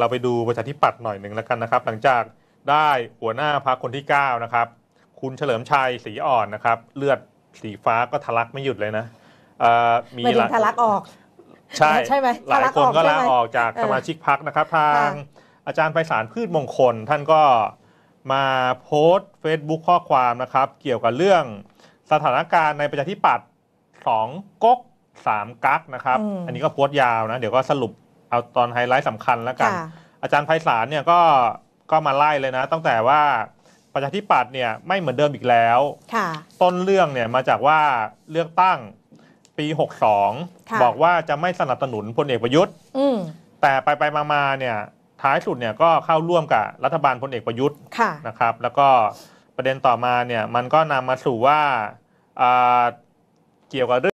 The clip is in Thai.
เราไปดูประชาธิปัตย์หน่อยหนึ่งแล้วกันนะครับ หลังจากได้หัวหน้าพรรคคนที่9นะครับคุณเฉลิมชัยสีอ่อนนะครับ เลือดสีฟ้าก็ทะลักไม่หยุดเลยนะมีหลายทะลักออก ใช่ใช่ไหมหลายคนก็ลาออกจากสมาชิกพรรคนะครับ ทางอาจารย์ไพศาลพืชมงคล ท่านก็มาโพสต์เฟซบุ๊กข้อความนะครับ เกี่ยวกับเรื่องสถานการณ์ในประชาธิปัตย์สองก๊กสามกั๊กนะครับอันนี้ก็โพสต์ยาวนะเดี๋ยวก็สรุปเอาตอนไฮไลท์สำคัญแล้วกันอาจารย์ไพศาลเนี่ยก็ก็มาไล่เลยนะตั้งแต่ว่าประชาธิปัตย์เนี่ยไม่เหมือนเดิมอีกแล้ว ต้นเรื่องเนี่ยมาจากว่าเลือกตั้งปี 62 บอกว่าจะไม่สนับสนุนพลเอกประยุทธ์แต่ไปไปมามาเนี่ยท้ายสุดเนี่ยก็เข้าร่วมกับรัฐบาลพลเอกประยุทธ์นะครับแล้วก็ประเด็นต่อมาเนี่ยมันก็นำมาสู่ว่าเกี่ยวกับเรื่อง